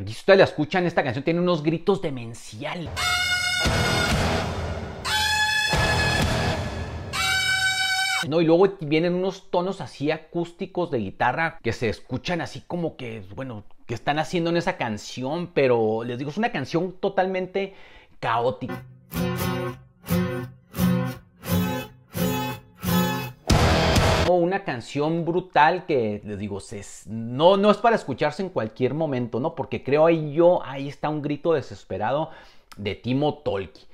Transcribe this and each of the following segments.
Aquí si ustedes la escuchan, esta canción tiene unos gritos demencial. No, y luego vienen unos tonos así acústicos de guitarra que se escuchan así como que, bueno, que están haciendo en esa canción, pero les digo, es una canción totalmente caótica. una canción brutal que, les digo, es no, no es para escucharse en cualquier momento, ¿no? Porque creo ahí yo, ahí está un grito desesperado de Timo Tolki.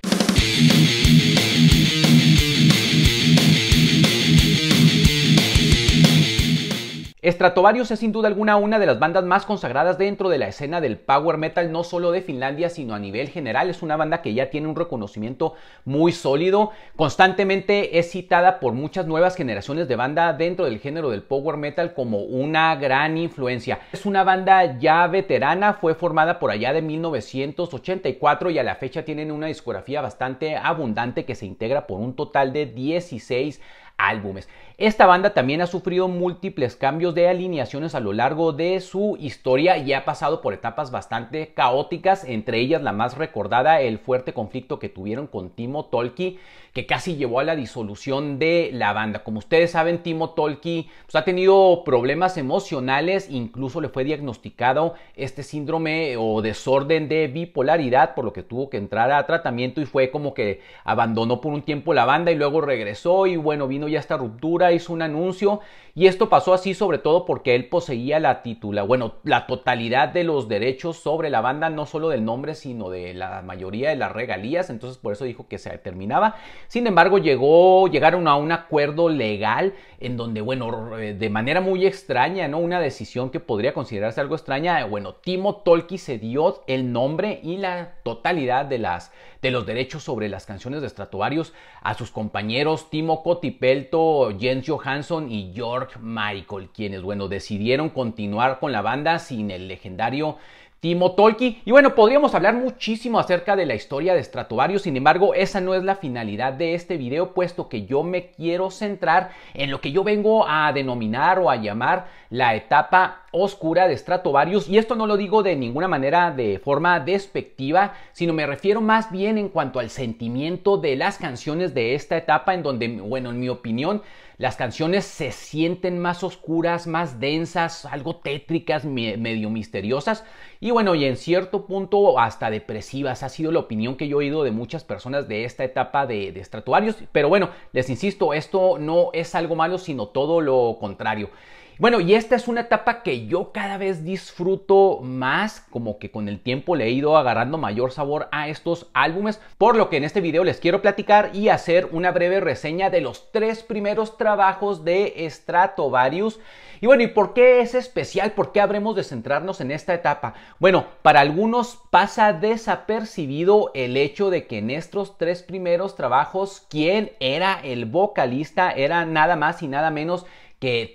Stratovarius es sin duda alguna una de las bandas más consagradas dentro de la escena del power metal, no solo de Finlandia, sino a nivel general. Es una banda que ya tiene un reconocimiento muy sólido. Constantemente es citada por muchas nuevas generaciones de banda dentro del género del power metal como una gran influencia. Es una banda ya veterana, fue formada por allá de 1984 y a la fecha tienen una discografía bastante abundante que se integra por un total de 16 álbumes. Esta banda también ha sufrido múltiples cambios de alineaciones a lo largo de su historia y ha pasado por etapas bastante caóticas, entre ellas la más recordada, el fuerte conflicto que tuvieron con Timo Tolki que casi llevó a la disolución de la banda. Como ustedes saben, Timo Tolki pues, ha tenido problemas emocionales, incluso le fue diagnosticado este síndrome eh, o desorden de bipolaridad, por lo que tuvo que entrar a tratamiento y fue como que abandonó por un tiempo la banda y luego regresó y bueno, vino ya esta ruptura, hizo un anuncio y esto pasó así sobre todo porque él poseía la titula, bueno, la totalidad de los derechos sobre la banda, no solo del nombre, sino de la mayoría de las regalías, entonces por eso dijo que se terminaba. Sin embargo, llegó, llegaron a un acuerdo legal en donde, bueno, eh, de manera muy extraña, ¿no? Una decisión que podría considerarse algo extraña, eh, bueno, Timo Tolki se dio el nombre y la totalidad de, las, de los derechos sobre las canciones de estratuarios a sus compañeros Timo Cotipelto, Jens Johansson y George Michael, quienes, bueno, decidieron continuar con la banda sin el legendario Timo Y bueno, podríamos hablar muchísimo acerca de la historia de Stratovarius, sin embargo, esa no es la finalidad de este video, puesto que yo me quiero centrar en lo que yo vengo a denominar o a llamar la etapa oscura de Stratovarius y esto no lo digo de ninguna manera de forma despectiva, sino me refiero más bien en cuanto al sentimiento de las canciones de esta etapa en donde, bueno, en mi opinión, las canciones se sienten más oscuras, más densas, algo tétricas, medio misteriosas y bueno, y en cierto punto hasta depresivas. Ha sido la opinión que yo he oído de muchas personas de esta etapa de, de Stratovarius, pero bueno, les insisto, esto no es algo malo, sino todo lo contrario. Bueno, y esta es una etapa que yo cada vez disfruto más, como que con el tiempo le he ido agarrando mayor sabor a estos álbumes, por lo que en este video les quiero platicar y hacer una breve reseña de los tres primeros trabajos de Stratovarius. Y bueno, ¿y por qué es especial? ¿Por qué habremos de centrarnos en esta etapa? Bueno, para algunos pasa desapercibido el hecho de que en estos tres primeros trabajos quien era el vocalista era nada más y nada menos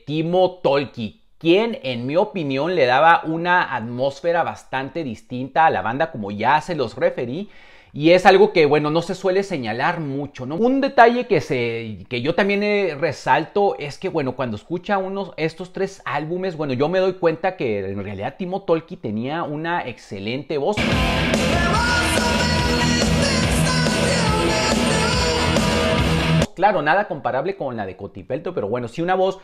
Timo Tolki, quien en mi opinión le daba una atmósfera bastante distinta a la banda como ya se los referí. Y es algo que, bueno, no se suele señalar mucho, ¿no? Un detalle que, se, que yo también resalto es que, bueno, cuando escucha unos, estos tres álbumes, bueno, yo me doy cuenta que en realidad Timo Tolki tenía una excelente voz. Claro, nada comparable con la de Cotipelto, pero bueno, sí una voz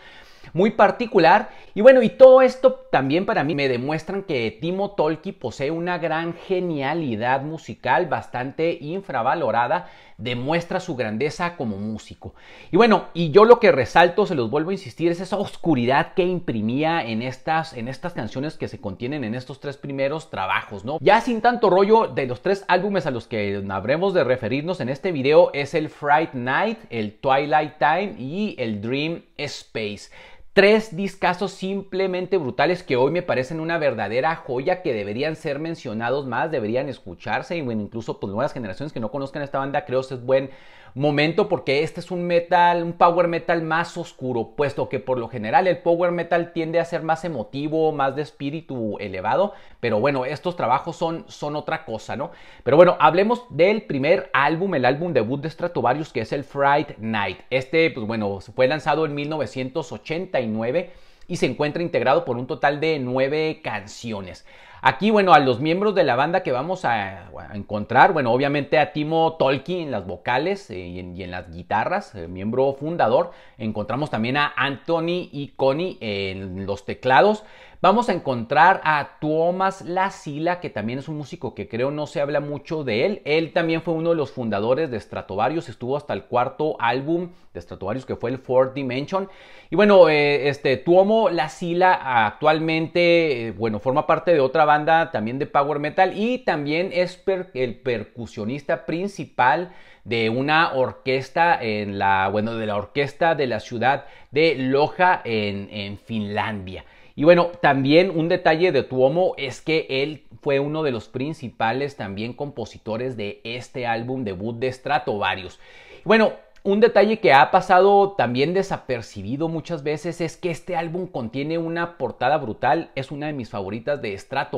muy particular. Y bueno, y todo esto también para mí me demuestran que Timo Tolki posee una gran genialidad musical bastante infravalorada, demuestra su grandeza como músico. Y bueno, y yo lo que resalto, se los vuelvo a insistir, es esa oscuridad que imprimía en estas, en estas canciones que se contienen en estos tres primeros trabajos, ¿no? Ya sin tanto rollo, de los tres álbumes a los que habremos de referirnos en este video es el Fright Night, el Twilight Time y el Dream Space. Tres discazos simplemente brutales que hoy me parecen una verdadera joya que deberían ser mencionados más, deberían escucharse y bueno, incluso por pues, nuevas generaciones que no conozcan esta banda creo que es buen momento porque este es un metal, un power metal más oscuro, puesto que por lo general el power metal tiende a ser más emotivo, más de espíritu elevado, pero bueno, estos trabajos son, son otra cosa, ¿no? Pero bueno, hablemos del primer álbum, el álbum debut de Stratovarius, que es el Fright Night. Este, pues bueno, fue lanzado en 1989 y se encuentra integrado por un total de nueve canciones. Aquí, bueno, a los miembros de la banda que vamos a, encontrar, bueno, obviamente a Timo Tolki en las vocales eh, y, en, las guitarras, eh, miembro fundador. Encontramos también a Anthony y Connie en los teclados. Vamos a encontrar a Tuomas Lasila, que también es un músico que creo no se habla mucho de él. Él también fue uno de los fundadores de Stratovarius, estuvo hasta el cuarto álbum de Stratovarius, que fue el Fourth Dimension. Y bueno, eh, este Tuomo Lasila actualmente, eh, bueno, forma parte de otra banda también de Power Metal y también es el percusionista principal de una orquesta en la, bueno, de la orquesta de la ciudad de Loja en Finlandia. Y bueno, también un detalle de Tuomo es que él fue uno de los principales también compositores de este álbum debut de varios. Bueno, un detalle que ha pasado también desapercibido muchas veces es que este álbum contiene una portada brutal, es una de mis favoritas de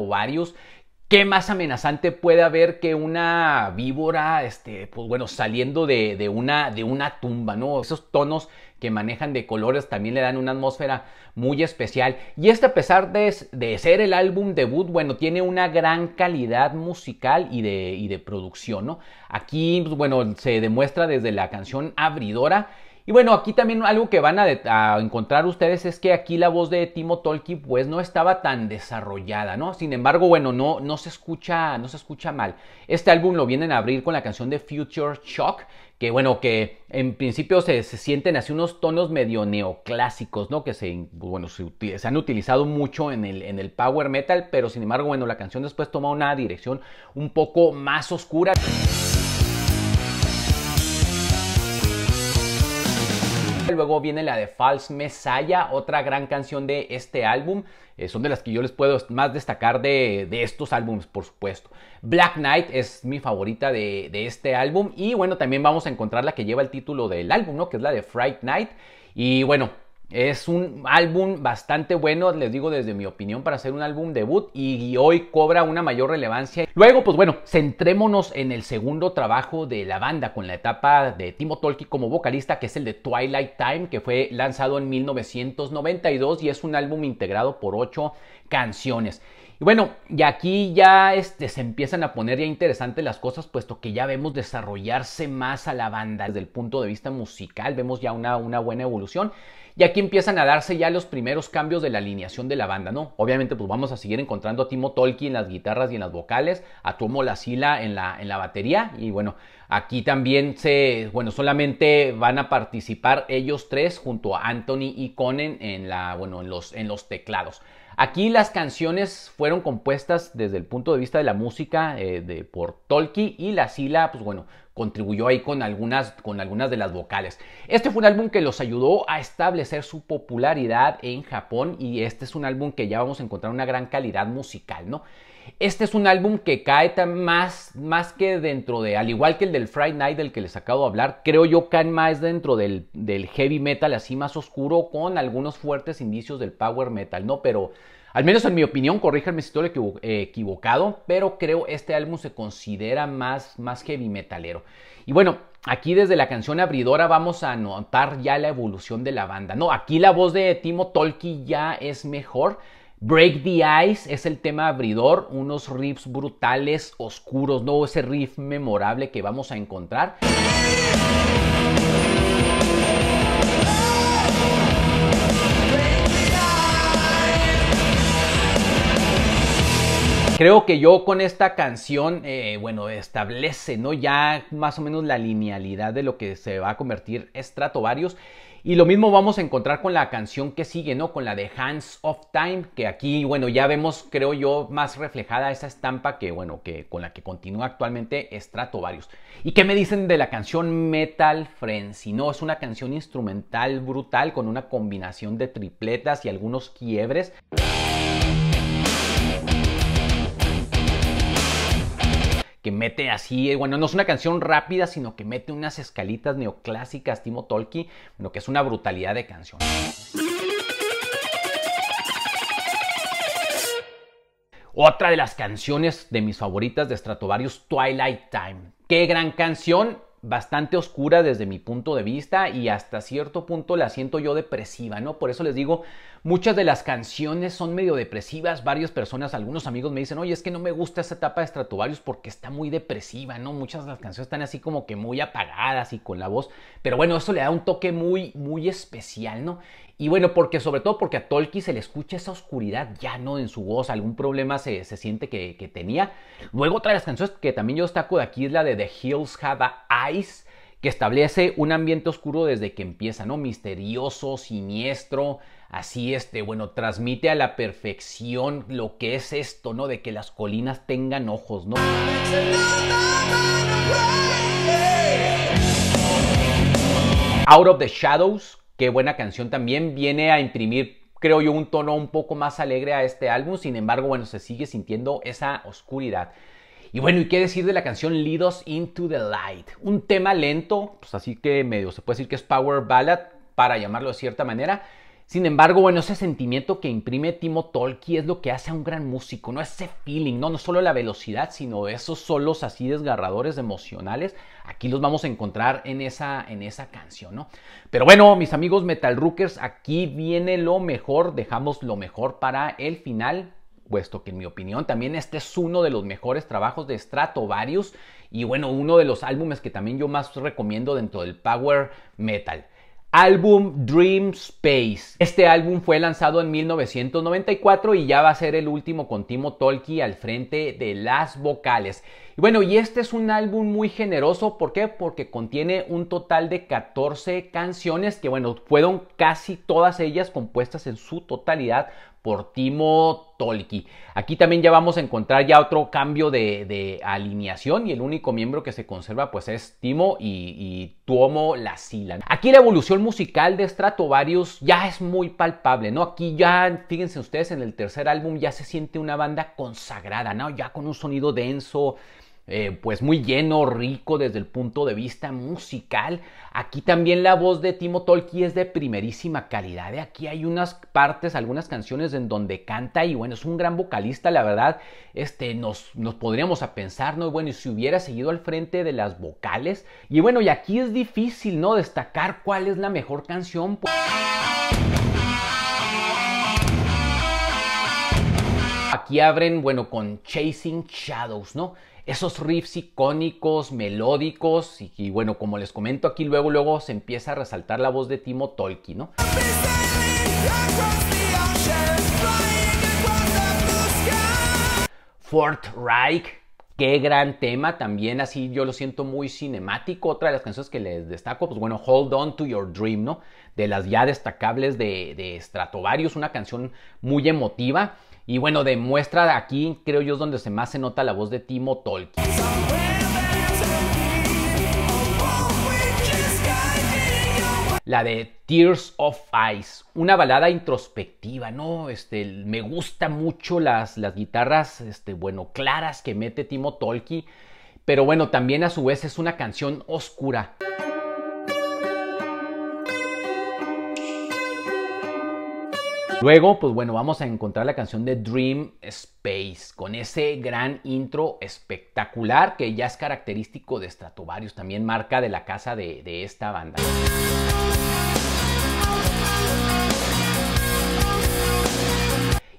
varios. ¿Qué más amenazante puede haber que una víbora, este, pues, bueno, saliendo de, una, de una tumba, ¿no? Esos tonos que manejan de colores también le dan una atmósfera muy especial. Y este, a pesar de, ser el álbum debut, bueno, tiene una gran calidad musical y de, y de producción, ¿no? Aquí, pues, bueno, se demuestra desde la canción abridora y bueno, aquí también algo que van a, encontrar ustedes es que aquí la voz de Timo Tolki pues no estaba tan desarrollada, ¿no? Sin embargo, bueno, no, no, se escucha, no se escucha mal. Este álbum lo vienen a abrir con la canción de Future Shock, que bueno, que en principio se, sienten así unos tonos medio neoclásicos, ¿no? Que se, bueno, se, se han utilizado mucho en el, en el power metal, pero sin embargo, bueno, la canción después toma una dirección un poco más oscura. Luego viene la de False Messiah, otra gran canción de este álbum. Eh, son de las que yo les puedo más destacar de, estos álbumes, por supuesto. Black Knight es mi favorita de, este álbum. Y bueno, también vamos a encontrar la que lleva el título del álbum, ¿no? Que es la de Fright Night. Y bueno, es un álbum bastante bueno, les digo desde mi opinión, para ser un álbum debut y hoy cobra una mayor relevancia. Luego, pues bueno, centrémonos en el segundo trabajo de la banda con la etapa de Timo Tolki como vocalista, que es el de Twilight Time, que fue lanzado en 1992 y es un álbum integrado por ocho canciones. Y bueno, y aquí ya este, se empiezan a poner ya interesantes las cosas, puesto que ya vemos desarrollarse más a la banda desde el punto de vista musical, vemos ya una, una buena evolución. Y aquí empiezan a darse ya los primeros cambios de la alineación de la banda, ¿no? Obviamente, pues vamos a seguir encontrando a Timo Tolki en las guitarras y en las vocales, a Tomo Lasila en la, en la batería. Y bueno, aquí también se, bueno, solamente van a participar ellos tres junto a Anthony y Conan en la, bueno, en los, en los teclados. Aquí las canciones fueron compuestas desde el punto de vista de la música eh, de, por Tolkien y la Sila, pues bueno, contribuyó ahí con algunas, con algunas de las vocales. Este fue un álbum que los ayudó a establecer su popularidad en Japón y este es un álbum que ya vamos a encontrar una gran calidad musical, ¿no? Este es un álbum que cae más, más que dentro de, al igual que el del Friday Night del que les acabo de hablar, creo yo cae más dentro del, del heavy metal así más oscuro con algunos fuertes indicios del power metal, ¿no? Pero al menos en mi opinión, corríjanme si estoy equivocado, pero creo este álbum se considera más, más heavy metalero. Y bueno, aquí desde la canción abridora vamos a notar ya la evolución de la banda. No, aquí la voz de Timo Tolki ya es mejor. Break the Ice es el tema abridor, unos riffs brutales, oscuros, no ese riff memorable que vamos a encontrar. Creo que yo con esta canción, eh, bueno, establece, ¿no? Ya más o menos la linealidad de lo que se va a convertir varios. Y lo mismo vamos a encontrar con la canción que sigue, ¿no? Con la de Hands of Time, que aquí, bueno, ya vemos, creo yo, más reflejada esa estampa que, bueno, que con la que continúa actualmente varios ¿Y qué me dicen de la canción Metal Frenzy? No, es una canción instrumental brutal con una combinación de tripletas y algunos quiebres. mete así, eh, bueno, no es una canción rápida, sino que mete unas escalitas neoclásicas, Timo Tolki, lo que es una brutalidad de canción. Otra de las canciones de mis favoritas de Stratovarius, Twilight Time. Qué gran canción, bastante oscura desde mi punto de vista y hasta cierto punto la siento yo depresiva, ¿no? Por eso les digo, Muchas de las canciones son medio depresivas. Varias personas, algunos amigos me dicen, oye, es que no me gusta esa etapa de Stratovarius porque está muy depresiva, ¿no? Muchas de las canciones están así como que muy apagadas y con la voz. Pero bueno, eso le da un toque muy, muy especial, ¿no? Y bueno, porque sobre todo porque a Tolkien se le escucha esa oscuridad ya no en su voz, algún problema se, se siente que, tenía. Luego otra de las canciones que también yo destaco de aquí es la de The Hills Have Eyes, que establece un ambiente oscuro desde que empieza, ¿no? Misterioso, siniestro, así este, bueno, transmite a la perfección lo que es esto, ¿no? De que las colinas tengan ojos, ¿no? Out of the Shadows, qué buena canción también, viene a imprimir creo yo, un tono un poco más alegre a este álbum. Sin embargo, bueno, se sigue sintiendo esa oscuridad. Y bueno, ¿y qué decir de la canción Lead Us Into the Light? Un tema lento, pues así que medio se puede decir que es power ballad, para llamarlo de cierta manera. Sin embargo, bueno, ese sentimiento que imprime Timo Tolki es lo que hace a un gran músico, ¿no? Ese feeling, ¿no? No solo la velocidad, sino esos solos así desgarradores emocionales. Aquí los vamos a encontrar en esa, en esa canción, ¿no? Pero bueno, mis amigos Metal Rookers, aquí viene lo mejor, dejamos lo mejor para el final, puesto que en mi opinión también este es uno de los mejores trabajos de Stratovarius y bueno, uno de los álbumes que también yo más recomiendo dentro del Power Metal álbum Dream Space. Este álbum fue lanzado en 1994 y ya va a ser el último con Timo Tolki al frente de las vocales. Y bueno, y este es un álbum muy generoso, ¿por qué? Porque contiene un total de 14 canciones que bueno, fueron casi todas ellas compuestas en su totalidad por Timo Tolki. Aquí también ya vamos a encontrar ya otro cambio de, alineación y el único miembro que se conserva pues es Timo y, Tuomo La Lasila. Aquí la evolución musical de Stratovarius ya es muy palpable, ¿no? Aquí ya, fíjense ustedes, en el tercer álbum ya se siente una banda consagrada, ¿no? Ya con un sonido denso, eh, pues muy lleno, rico desde el punto de vista musical. Aquí también la voz de Timo Tolki es de primerísima calidad. Aquí hay unas partes, algunas canciones en donde canta y bueno, es un gran vocalista, la verdad. Este, nos, nos podríamos a pensar, ¿no? Bueno, y si hubiera seguido al frente de las vocales. Y bueno, y aquí es difícil, ¿no? Destacar cuál es la mejor canción. Aquí abren, bueno, con Chasing Shadows, ¿no? esos riffs icónicos, melódicos, y, bueno, como les comento aquí, luego, luego se empieza a resaltar la voz de Timo Tolkien, ¿no? Fort Reich, Qué gran tema, también así yo lo siento muy cinemático. Otra de las canciones que les destaco, pues bueno, Hold On to Your Dream, ¿no? De las ya destacables de, de Stratovarius, una canción muy emotiva. Y bueno, demuestra aquí, creo yo, es donde se más se nota la voz de Timo Tolkien. la de Tears of Ice, una balada introspectiva, ¿no? Este, me gusta mucho las, las guitarras, este, bueno, claras que mete Timo Tolki, pero bueno, también a su vez es una canción oscura. Luego, pues bueno, vamos a encontrar la canción de Dream Space con ese gran intro espectacular que ya es característico de Stratovarius, también marca de la casa de, de esta banda.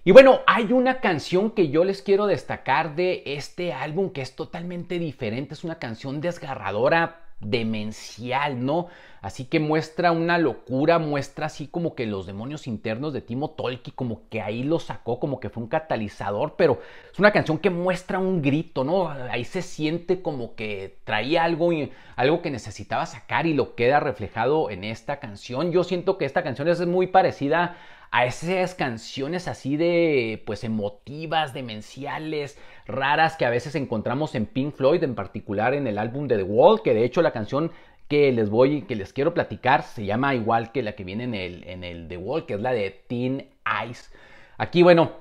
Y bueno, hay una canción que yo les quiero destacar de este álbum que es totalmente diferente, es una canción desgarradora, demencial, ¿no? Así que muestra una locura, muestra así como que los demonios internos de Timo Tolki, como que ahí lo sacó, como que fue un catalizador, pero es una canción que muestra un grito, ¿no? Ahí se siente como que traía algo, algo que necesitaba sacar y lo queda reflejado en esta canción. Yo siento que esta canción es muy parecida a esas canciones así de pues emotivas, demenciales, raras que a veces encontramos en Pink Floyd, en particular en el álbum de The Wall, que de hecho la canción que les voy, que les quiero platicar, se llama igual que la que viene en el, en el The Wall, que es la de Teen Ice. Aquí, bueno,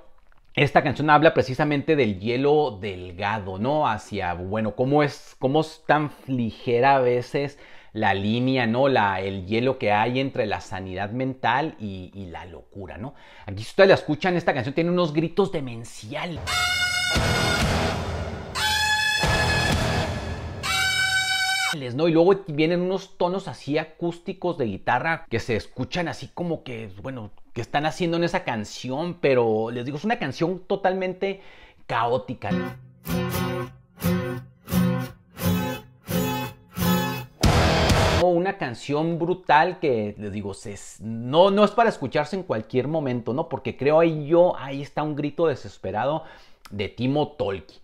esta canción habla precisamente del hielo delgado, ¿no? Hacia, bueno, cómo es, cómo es tan ligera a veces la línea, ¿no? La, el hielo que hay entre la sanidad mental y, y la locura, ¿no? Aquí si ustedes la escuchan, esta canción tiene unos gritos demenciales. ¿no? Y luego vienen unos tonos así acústicos de guitarra que se escuchan así como que, bueno, que están haciendo en esa canción, pero les digo, es una canción totalmente caótica. una canción brutal que les digo, es no, no es para escucharse en cualquier momento, ¿no? Porque creo ahí yo, ahí está un grito desesperado de Timo Tolki.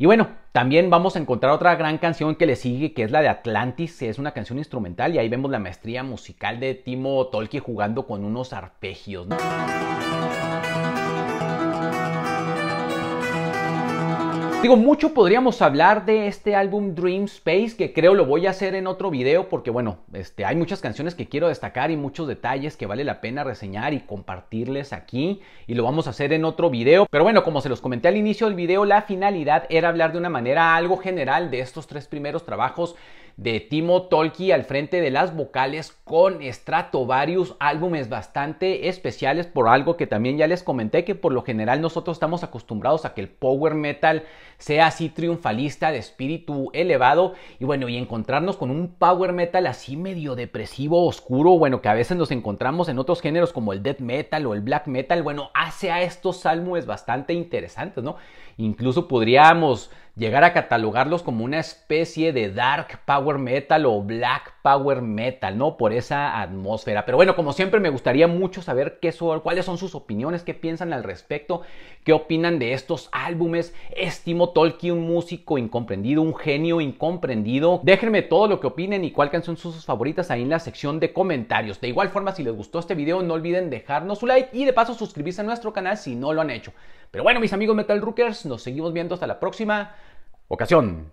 Y bueno, también vamos a encontrar otra gran canción que le sigue, que es la de Atlantis, es una canción instrumental y ahí vemos la maestría musical de Timo Tolkien jugando con unos arpegios. Digo, mucho podríamos hablar de este álbum Dream Space, que creo lo voy a hacer en otro video, porque bueno, este, hay muchas canciones que quiero destacar y muchos detalles que vale la pena reseñar y compartirles aquí, y lo vamos a hacer en otro video. Pero bueno, como se los comenté al inicio del video, la finalidad era hablar de una manera algo general de estos tres primeros trabajos de Timo Tolki al frente de las vocales con Stratovarius, álbumes bastante especiales por algo que también ya les comenté que por lo general nosotros estamos acostumbrados a que el power metal sea así triunfalista, de espíritu elevado y bueno, y encontrarnos con un power metal así medio depresivo, oscuro, bueno, que a veces nos encontramos en otros géneros como el death metal o el black metal, bueno, hace a estos álbumes bastante interesantes, ¿no? Incluso podríamos llegar a catalogarlos como una especie de dark power metal o black power metal, ¿no? Por esa atmósfera. Pero bueno, como siempre me gustaría mucho saber qué son, cuáles son sus opiniones, qué piensan al respecto, qué opinan de estos álbumes. Estimo Tolkien, un músico incomprendido, un genio incomprendido. Déjenme todo lo que opinen y cuál canción son sus favoritas ahí en la sección de comentarios. De igual forma, si les gustó este video, no olviden dejarnos su like y de paso suscribirse a nuestro canal si no lo han hecho. Pero bueno, mis amigos Metal Rookers, nos seguimos viendo hasta la próxima ocasión.